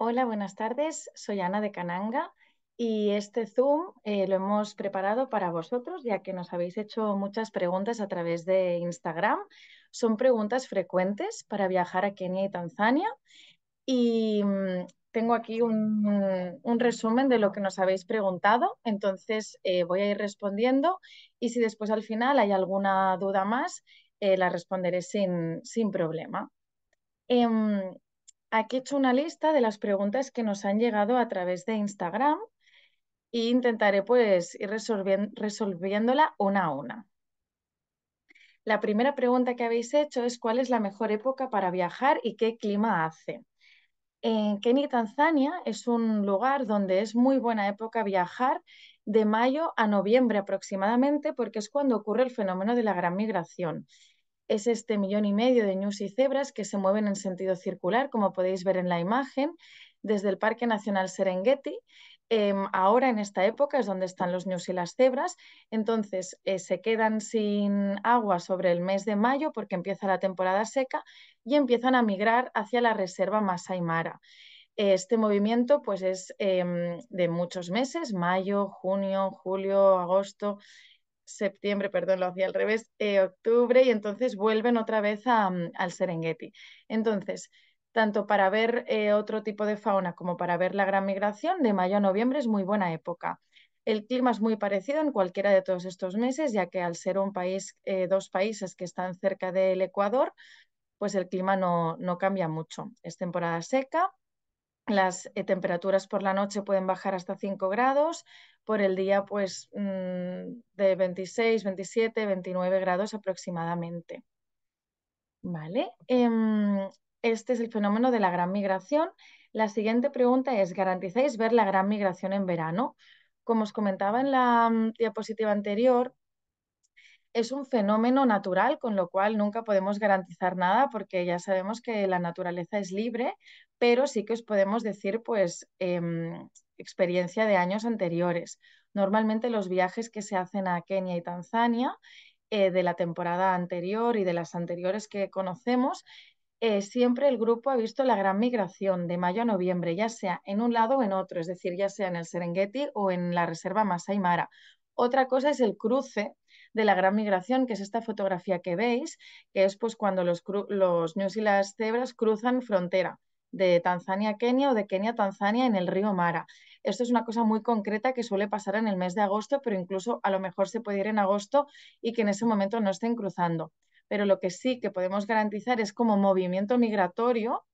Hola, buenas tardes. Soy Ana de Cananga y este Zoom eh, lo hemos preparado para vosotros, ya que nos habéis hecho muchas preguntas a través de Instagram. Son preguntas frecuentes para viajar a Kenia y Tanzania. Y mm, tengo aquí un, resumen de lo que nos habéis preguntado, entonces eh, voy a ir respondiendo y si después al final hay alguna duda más, eh, la responderé sin, problema. Em, aquí he hecho una lista de las preguntas que nos han llegado a través de Instagram e intentaré pues ir resolviéndola una a una. La primera pregunta que habéis hecho es cuál es la mejor época para viajar y qué clima hace. En Kenia, Tanzania, es un lugar donde es muy buena época viajar de mayo a noviembre aproximadamente porque es cuando ocurre el fenómeno de la gran migración es este millón y medio de ñus y cebras que se mueven en sentido circular, como podéis ver en la imagen, desde el Parque Nacional Serengeti. Em, ahora, en esta época, es donde están los ñus y las cebras. Entonces, eh, se quedan sin agua sobre el mes de mayo porque empieza la temporada seca y empiezan a migrar hacia la reserva Masai Mara. Este movimiento pues, es em, de muchos meses, mayo, junio, julio, agosto, septiembre, perdón, lo hacía al revés, eh, octubre, y entonces vuelven otra vez mm, al Serengeti. Entonces, tanto para ver eh, otro tipo de fauna como para ver la gran migración, de mayo a noviembre es muy buena época. El clima es muy parecido en cualquiera de todos estos meses, ya que al ser un país, eh, dos países que están cerca del Ecuador, pues el clima no, no cambia mucho. Es temporada seca, las eh, temperaturas por la noche pueden bajar hasta 5 grados, por el día pues mm, de 26, 27, 29 grados aproximadamente. ¿Vale? Em, este es el fenómeno de la gran migración. La siguiente pregunta es, ¿garantizáis ver la gran migración en verano? Como os comentaba en la mm, diapositiva anterior, es un fenómeno natural, con lo cual nunca podemos garantizar nada porque ya sabemos que la naturaleza es libre, pero sí que os podemos decir pues em, experiencia de años anteriores. Normalmente los viajes que se hacen a Kenia y Tanzania eh, de la temporada anterior y de las anteriores que conocemos, eh, siempre el grupo ha visto la gran migración de mayo a noviembre, ya sea en un lado o en otro, es decir, ya sea en el Serengeti o en la reserva Masai Mara. Otra cosa es el cruce de la gran migración, que es esta fotografía que veis, que es pues cuando los, los y las cebras cruzan frontera de Tanzania a Kenia o de Kenia a Tanzania en el río Mara. Esto es una cosa muy concreta que suele pasar en el mes de agosto, pero incluso a lo mejor se puede ir en agosto y que en ese momento no estén cruzando. Pero lo que sí que podemos garantizar es como movimiento migratorio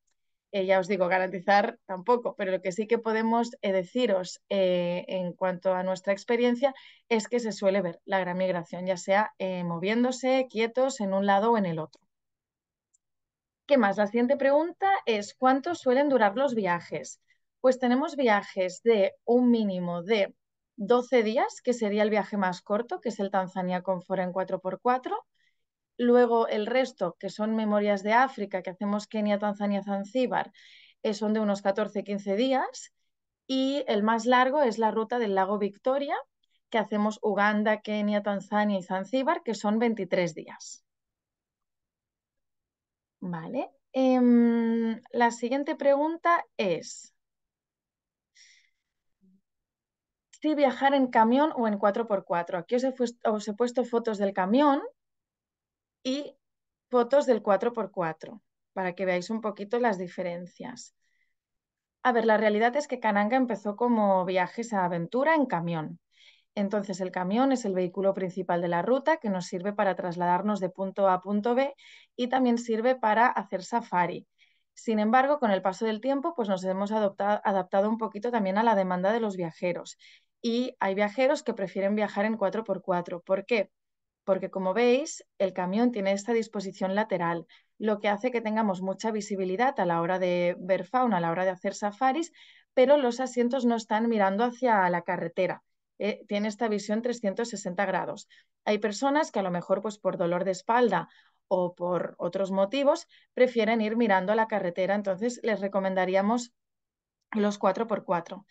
eh, ya os digo, garantizar tampoco, pero lo que sí que podemos eh, deciros eh, en cuanto a nuestra experiencia es que se suele ver la gran migración, ya sea moviéndose, quietos en un lado o en el otro. ¿Qué más? La siguiente pregunta es ¿cuánto suelen durar los viajes? Pues tenemos viajes de un mínimo de 12 días, que sería el viaje más corto, que es el Tanzania Confora en 4x4, Luego el resto, que son Memorias de África, que hacemos Kenia, Tanzania, Zanzíbar, eh, son de unos 14-15 días. Y el más largo es la ruta del lago Victoria, que hacemos Uganda, Kenia, Tanzania y Zanzíbar, que son 23 días. Vale. Em, la siguiente pregunta es, si viajar en camión o en 4x4? Aquí os he puesto fotos del camión, y fotos del 4x4 para que veáis un poquito las diferencias. A ver, la realidad es que Cananga empezó como viajes a aventura en camión. Entonces el camión es el vehículo principal de la ruta que nos sirve para trasladarnos de punto A a punto B y también sirve para hacer safari. Sin embargo, con el paso del tiempo, pues nos hemos adaptado un poquito también a la demanda de los viajeros. Y hay viajeros que prefieren viajar en 4x4. ¿Por qué? porque como veis, el camión tiene esta disposición lateral, lo que hace que tengamos mucha visibilidad a la hora de ver fauna, a la hora de hacer safaris, pero los asientos no están mirando hacia la carretera. Eh, tiene esta visión 360 grados. Hay personas que a lo mejor pues, por dolor de espalda o por otros motivos prefieren ir mirando a la carretera, entonces les recomendaríamos los 4x4.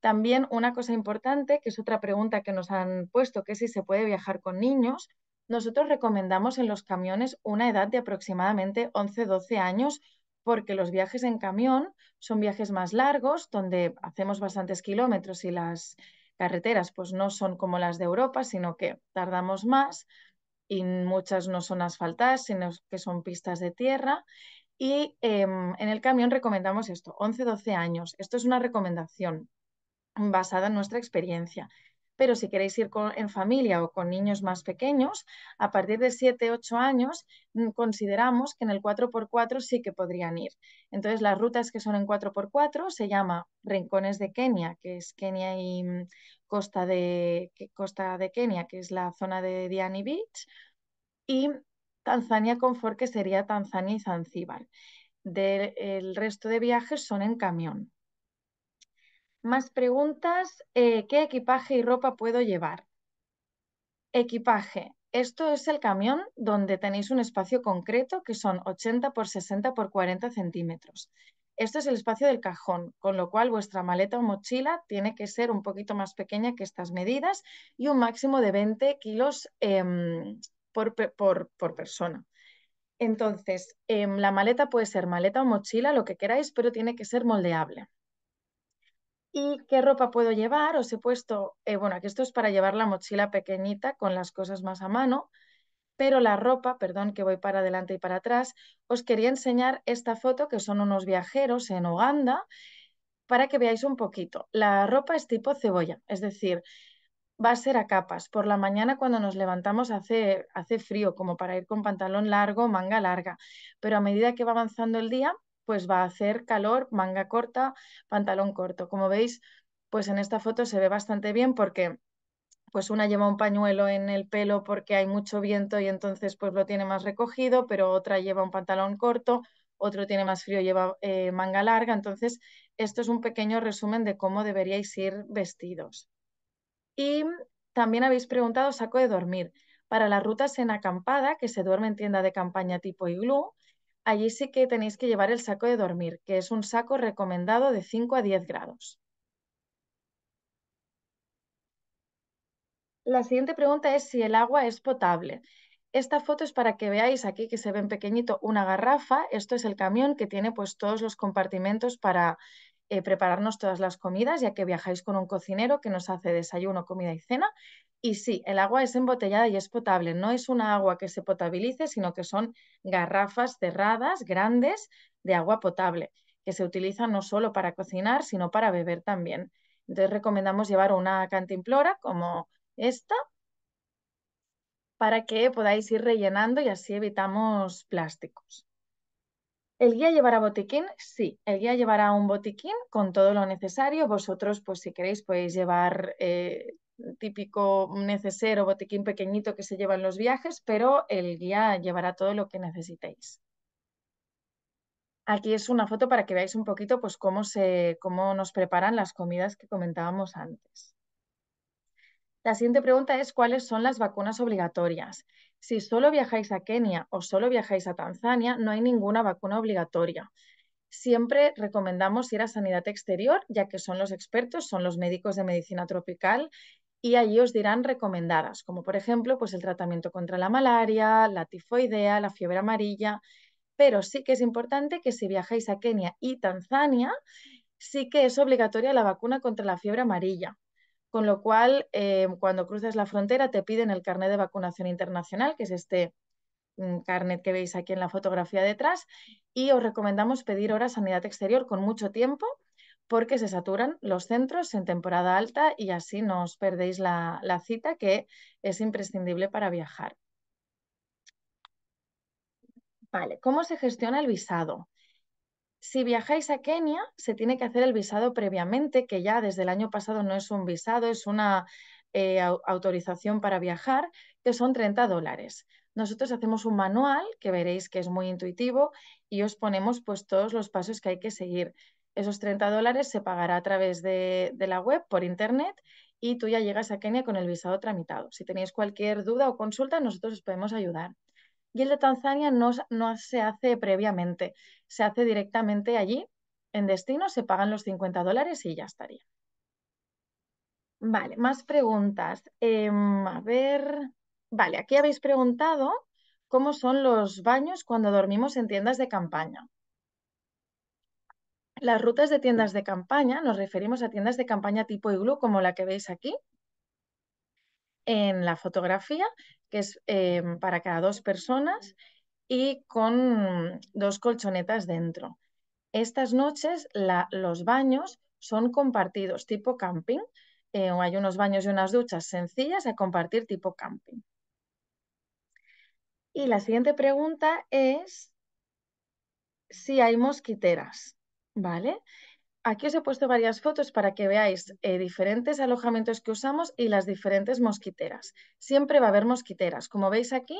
También una cosa importante, que es otra pregunta que nos han puesto, que si se puede viajar con niños. Nosotros recomendamos en los camiones una edad de aproximadamente 11-12 años porque los viajes en camión son viajes más largos, donde hacemos bastantes kilómetros y las carreteras pues no son como las de Europa, sino que tardamos más y muchas no son asfaltadas, sino que son pistas de tierra. Y em, en el camión recomendamos esto, 11-12 años. Esto es una recomendación basada en nuestra experiencia. Pero si queréis ir en familia o con niños más pequeños, a partir de 7, 8 años, mm, consideramos que en el 4x4 sí que podrían ir. Entonces, las rutas que son en 4x4 se llama Rincones de Kenia, que es Kenia y mm, Costa de, Costa de Kenia, que es la zona de Diani Beach, y Tanzania Confort, que sería Tanzania y Zanzíbar. Del, el resto de viajes son en camión. Más preguntas. Eh, ¿Qué equipaje y ropa puedo llevar? Equipaje. Esto es el camión donde tenéis un espacio concreto que son 80 por 60 por 40 centímetros. Esto es el espacio del cajón, con lo cual vuestra maleta o mochila tiene que ser un poquito más pequeña que estas medidas y un máximo de 20 kilos em, por, persona. Entonces, em, la maleta puede ser maleta o mochila, lo que queráis, pero tiene que ser moldeable. ¿Y qué ropa puedo llevar? Os he puesto, eh, bueno, aquí esto es para llevar la mochila pequeñita con las cosas más a mano, pero la ropa, perdón que voy para adelante y para atrás, os quería enseñar esta foto que son unos viajeros en Uganda para que veáis un poquito. La ropa es tipo cebolla, es decir, va a ser a capas. Por la mañana cuando nos levantamos hace, hace frío, como para ir con pantalón largo, manga larga, pero a medida que va avanzando el día pues va a hacer calor, manga corta, pantalón corto. Como veis, pues en esta foto se ve bastante bien porque pues una lleva un pañuelo en el pelo porque hay mucho viento y entonces pues lo tiene más recogido, pero otra lleva un pantalón corto, otro tiene más frío, lleva eh, manga larga. Entonces, esto es un pequeño resumen de cómo deberíais ir vestidos. Y también habéis preguntado saco de dormir. Para las rutas en acampada, que se duerme en tienda de campaña tipo iglú, allí sí que tenéis que llevar el saco de dormir, que es un saco recomendado de 5 a 10 grados. La siguiente pregunta es si el agua es potable. Esta foto es para que veáis aquí que se ve en pequeñito una garrafa. Esto es el camión que tiene pues todos los compartimentos para eh, prepararnos todas las comidas, ya que viajáis con un cocinero que nos hace desayuno, comida y cena. Y sí, el agua es embotellada y es potable. No es una agua que se potabilice, sino que son garrafas cerradas, grandes, de agua potable, que se utilizan no solo para cocinar, sino para beber también. Entonces recomendamos llevar una cantimplora como esta para que podáis ir rellenando y así evitamos plásticos. ¿El guía llevará botiquín? Sí, el guía llevará un botiquín con todo lo necesario. Vosotros, pues si queréis, podéis llevar eh, típico necesero, botiquín pequeñito que se lleva en los viajes, pero el guía llevará todo lo que necesitéis. Aquí es una foto para que veáis un poquito pues, cómo, se, cómo nos preparan las comidas que comentábamos antes. La siguiente pregunta es cuáles son las vacunas obligatorias. Si solo viajáis a Kenia o solo viajáis a Tanzania, no hay ninguna vacuna obligatoria. Siempre recomendamos ir a sanidad exterior, ya que son los expertos, son los médicos de medicina tropical y allí os dirán recomendadas, como por ejemplo pues el tratamiento contra la malaria, la tifoidea, la fiebre amarilla, pero sí que es importante que si viajáis a Kenia y Tanzania, sí que es obligatoria la vacuna contra la fiebre amarilla. Con lo cual, eh, cuando cruzas la frontera, te piden el carnet de vacunación internacional, que es este mm, carnet que veis aquí en la fotografía detrás, y os recomendamos pedir ahora sanidad exterior con mucho tiempo porque se saturan los centros en temporada alta y así no os perdéis la, cita que es imprescindible para viajar. Vale, ¿cómo se gestiona el visado? Si viajáis a Kenia, se tiene que hacer el visado previamente, que ya desde el año pasado no es un visado, es una eh, autorización para viajar, que son 30 dólares. Nosotros hacemos un manual que veréis que es muy intuitivo y os ponemos pues todos los pasos que hay que seguir. Esos 30 dólares se pagará a través de, la web por internet y tú ya llegas a Kenia con el visado tramitado. Si tenéis cualquier duda o consulta, nosotros os podemos ayudar. Y el de Tanzania no, se hace previamente, se hace directamente allí, en destino, se pagan los 50 dólares y ya estaría. Vale, más preguntas. Em, a ver, vale, aquí habéis preguntado cómo son los baños cuando dormimos en tiendas de campaña. Las rutas de mm. tiendas de campaña, nos referimos a tiendas de campaña tipo iglú, como la que veis aquí en la fotografía, que es em, para cada dos personas y con dos colchonetas dentro. Estas noches los baños son compartidos tipo camping. Eh, o hay unos baños y unas duchas sencillas a compartir tipo camping. Y la siguiente pregunta es si hay mosquiteras. ¿vale? Aquí os he puesto varias fotos para que veáis eh, diferentes alojamientos que usamos y las diferentes mosquiteras. Siempre va a haber mosquiteras. Como veis aquí,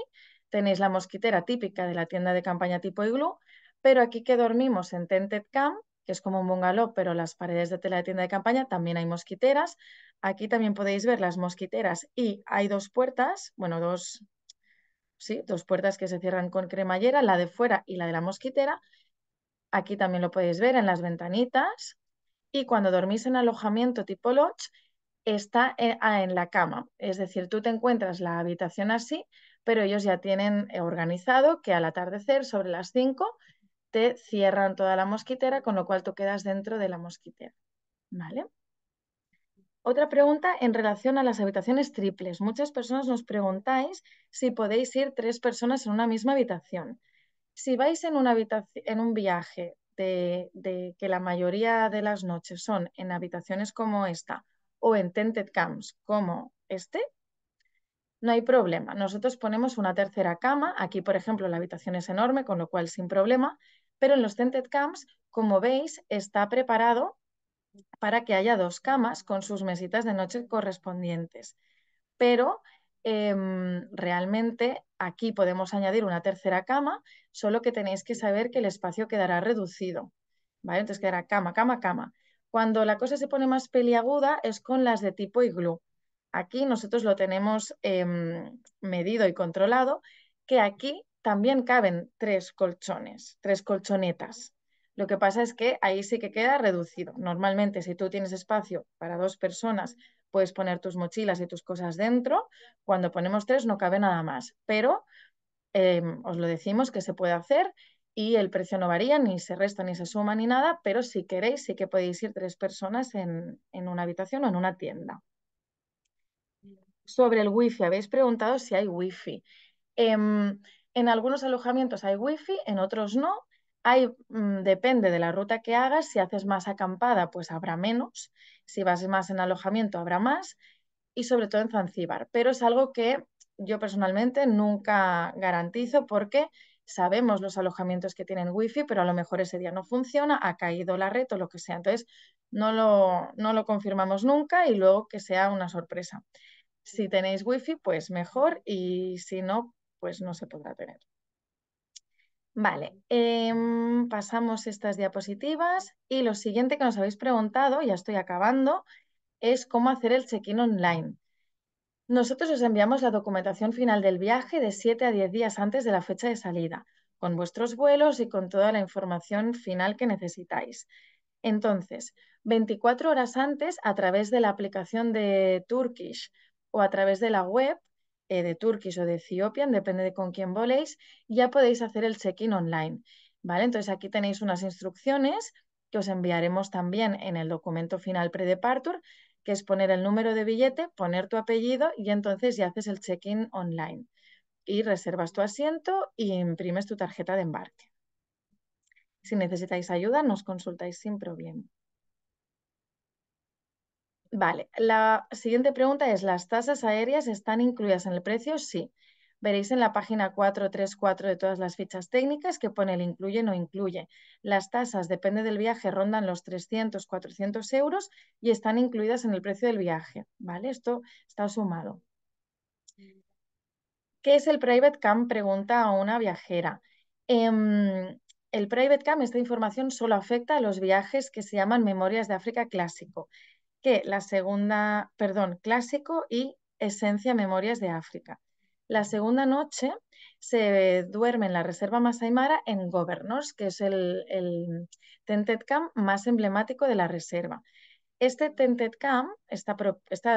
tenéis la mosquitera típica de la tienda de campaña tipo iglú, pero aquí que dormimos en Tented Camp, que es como un bungalow, pero las paredes de tela de tienda de campaña también hay mosquiteras. Aquí también podéis ver las mosquiteras y hay dos puertas, bueno, dos, sí, dos puertas que se cierran con cremallera, la de fuera y la de la mosquitera, Aquí también lo podéis ver en las ventanitas. Y cuando dormís en alojamiento tipo lodge, está eh, ah, en la cama. Es decir, tú te encuentras la habitación así, pero ellos ya tienen eh, organizado que al atardecer, sobre las 5, te cierran toda la mosquitera, con lo cual tú quedas dentro de la mosquitera. ¿Vale? Otra pregunta en relación a las habitaciones triples. Muchas personas nos preguntáis si podéis ir tres personas en una misma habitación si vais en, un viaje de, que la mayoría de las noches son en habitaciones como esta o en tented camps como este, no hay problema. Nosotros ponemos una tercera cama. Aquí, por ejemplo, la habitación es enorme, con lo cual sin problema. Pero en los tented camps, como veis, está preparado para que haya dos camas con sus mesitas de noche correspondientes. Pero Em, realmente aquí podemos añadir una tercera cama, solo que tenéis que saber que el espacio quedará reducido. Entonces quedará cama, cama, cama. Cuando la cosa se pone más peliaguda es con las de tipo iglú. Aquí nosotros lo tenemos em, medido y controlado, que aquí también caben tres colchones, tres colchonetas. Lo que pasa es que ahí sí que queda reducido. Normalmente si tú tienes espacio para dos personas puedes poner tus mochilas y tus cosas dentro. Cuando ponemos tres no cabe nada más, pero em, os lo decimos que se puede hacer y el precio no varía, ni se resta, ni se suma, ni nada, pero si queréis sí que podéis ir tres personas en, una habitación o en una tienda. Sobre el wifi, habéis preguntado si hay wifi. Em, en algunos alojamientos hay wifi, en otros no, Mm, depende de la ruta que hagas, si haces más acampada, pues habrá menos, si vas más en alojamiento, habrá más, y sobre todo en Zanzíbar. Pero es algo que yo personalmente nunca garantizo porque sabemos los alojamientos que tienen wifi, pero a lo mejor ese día no funciona, ha caído la red o lo que sea. Entonces, no lo, no lo confirmamos nunca y luego que sea una sorpresa. Si tenéis wifi, pues mejor y si no, pues no se podrá tener. Vale, em, pasamos estas diapositivas y lo siguiente que nos habéis preguntado, ya estoy acabando, es cómo hacer el check-in online. Nosotros os enviamos la documentación final del viaje de 7 a 10 días antes de la fecha de salida, con vuestros vuelos y con toda la información final que necesitáis. Entonces, 24 horas antes, a través de la aplicación de Turkish o a través de la web, eh, de Turquía o de Etiopía, depende de con quién voléis, ya podéis hacer el check-in online. ¿vale? Entonces aquí tenéis unas instrucciones que os enviaremos también en el documento final pre-departure, que es poner el número de billete, poner tu apellido y entonces ya haces el check-in online. Y reservas tu asiento y imprimes tu tarjeta de embarque. Si necesitáis ayuda, nos consultáis sin problema. Vale, la siguiente pregunta es, ¿las tasas aéreas están incluidas en el precio? Sí. Veréis en la página 434 de todas las fichas técnicas que pone el incluye no incluye. Las tasas, depende del viaje, rondan los 300, 400 euros y están incluidas en el precio del viaje. ¿vale? Esto está sumado. Mm. ¿Qué es el Private Camp? Pregunta a una viajera. Em, el Private Camp, esta información solo afecta a los viajes que se llaman Memorias de África Clásico que la segunda, perdón, clásico y esencia Memorias de África. La segunda noche se duerme en la reserva Mara en Governors, que es el, el tented camp más emblemático de la reserva. Este tented camp, este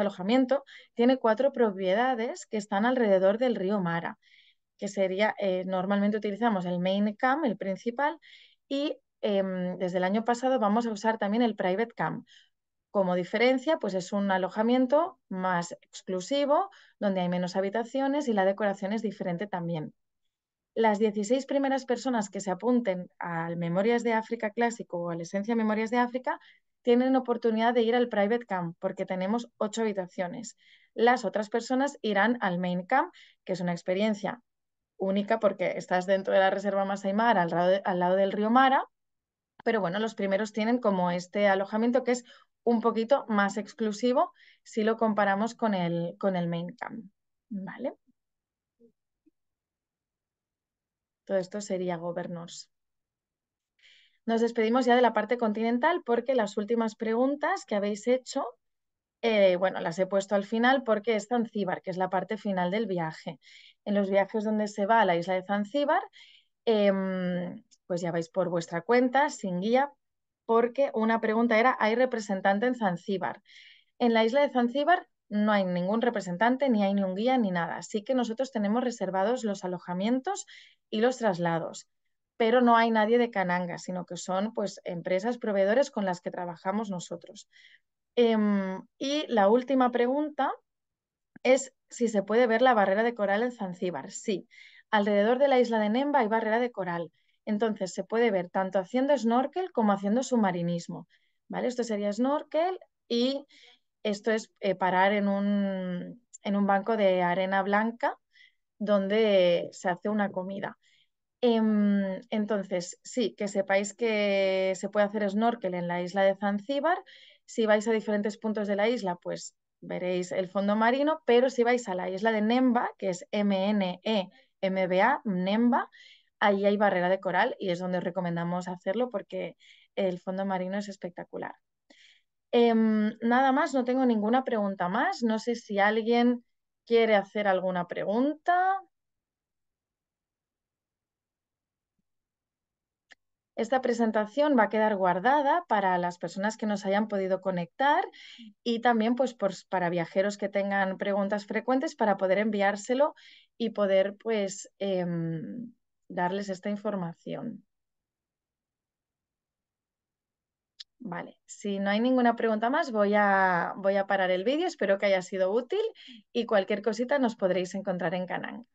alojamiento, tiene cuatro propiedades que están alrededor del río Mara, que sería, eh, normalmente utilizamos el main camp, el principal, y Em, desde el año pasado vamos a usar también el Private Camp. Como diferencia, pues es un alojamiento más exclusivo, donde hay menos habitaciones y la decoración es diferente también. Las 16 primeras personas que se apunten al Memorias de África Clásico o al la Esencia Memorias de África tienen oportunidad de ir al Private Camp porque tenemos ocho habitaciones. Las otras personas irán al Main Camp, que es una experiencia única porque estás dentro de la Reserva Masai Mara, al lado del río Mara, pero bueno, los primeros tienen como este alojamiento que es un poquito más exclusivo si lo comparamos con el, con el main camp, ¿vale? Todo esto sería governors. Nos despedimos ya de la parte continental porque las últimas preguntas que habéis hecho, eh, bueno, las he puesto al final porque es Zanzíbar, que es la parte final del viaje. En los viajes donde se va a la isla de Zanzíbar, eh, pues ya vais por vuestra cuenta, sin guía, porque una pregunta era, ¿hay representante en Zanzíbar? En la isla de Zanzíbar no hay ningún representante, ni hay ni un guía, ni nada. Así que nosotros tenemos reservados los alojamientos y los traslados, pero no hay nadie de Cananga, sino que son pues, empresas proveedores con las que trabajamos nosotros. Em, y la última pregunta es si se puede ver la barrera de coral en Zanzíbar. Sí, alrededor de la isla de Nemba hay barrera de coral. Entonces se puede ver tanto haciendo snorkel como haciendo submarinismo. ¿vale? Esto sería snorkel y esto es eh, parar en un, en un banco de arena blanca donde se hace una comida. Em, entonces, sí, que sepáis que se puede hacer snorkel en la isla de Zanzíbar. Si vais a diferentes puntos de la isla, pues veréis el fondo marino, pero si vais a la isla de Nemba, que es M-N-E-M-B-A, Nemba, ahí hay barrera de coral y es donde recomendamos hacerlo porque el fondo marino es espectacular. Em, nada más, no tengo ninguna pregunta más. No sé si alguien quiere hacer alguna pregunta. Esta presentación va a quedar guardada para las personas que nos hayan podido conectar y también pues, para viajeros que tengan preguntas frecuentes para poder enviárselo y poder pues, em, darles esta información. Vale, si no hay ninguna pregunta más, voy a, voy a parar el vídeo. Espero que haya sido útil y cualquier cosita nos podréis encontrar en Canang.